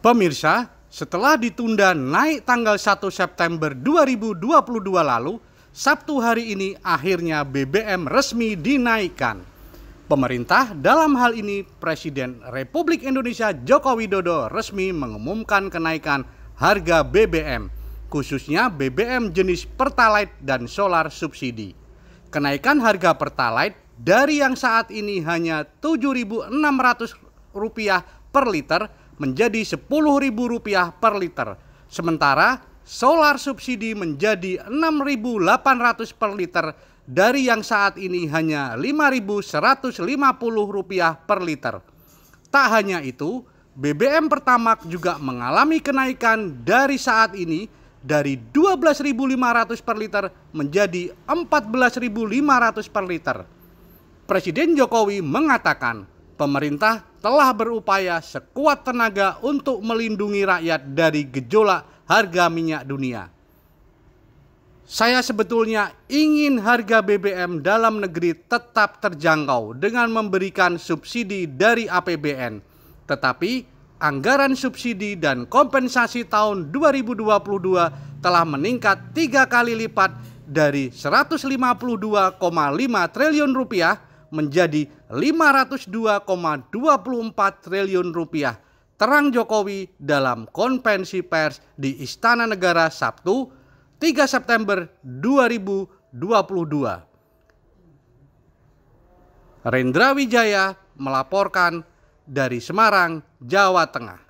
Pemirsa, setelah ditunda naik tanggal 1 September 2022 lalu, Sabtu hari ini akhirnya BBM resmi dinaikkan. Pemerintah dalam hal ini Presiden Republik Indonesia Joko Widodo resmi mengumumkan kenaikan harga BBM, khususnya BBM jenis Pertalite dan solar subsidi. Kenaikan harga Pertalite dari yang saat ini hanya Rp7.600 per liter menjadi Rp10.000 per liter. Sementara solar subsidi menjadi 6.800 per liter dari yang saat ini hanya Rp5.150 per liter. Tak hanya itu, BBM Pertamak juga mengalami kenaikan dari saat ini dari 12.500 per liter menjadi 14.500 per liter. Presiden Jokowi mengatakan, pemerintah telah berupaya sekuat tenaga untuk melindungi rakyat dari gejolak harga minyak dunia. Saya sebetulnya ingin harga BBM dalam negeri tetap terjangkau dengan memberikan subsidi dari APBN. Tetapi anggaran subsidi dan kompensasi tahun 2022 telah meningkat tiga kali lipat dari 152,5 triliun rupiah menjadi 502,24 triliun rupiah. Terang Jokowi dalam konvensi pers di Istana Negara Sabtu 3 September 2022. Rendra Wijaya melaporkan dari Semarang, Jawa Tengah.